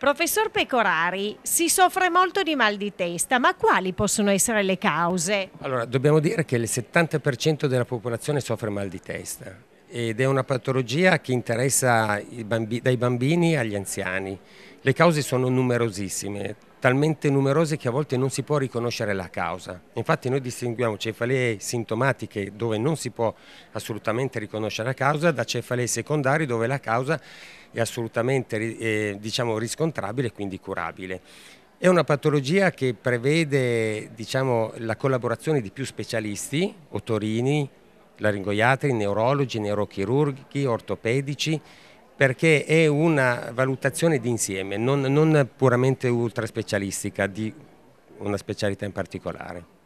Professor Pecorari, si soffre molto di mal di testa, ma quali possono essere le cause? Allora, dobbiamo dire che il 70% della popolazione soffre mal di testa ed è una patologia che interessa bambi dai bambini agli anziani. Le cause sono numerosissime, talmente numerose che a volte non si può riconoscere la causa. Infatti noi distinguiamo cefalee sintomatiche dove non si può assolutamente riconoscere la causa da cefalee secondarie dove la causa è è assolutamente eh, diciamo, riscontrabile e quindi curabile. È una patologia che prevede diciamo, la collaborazione di più specialisti, otorini, laringoiatri, neurologi, neurochirurghi, ortopedici, perché è una valutazione d'insieme, non, non puramente ultraspecialistica di una specialità in particolare.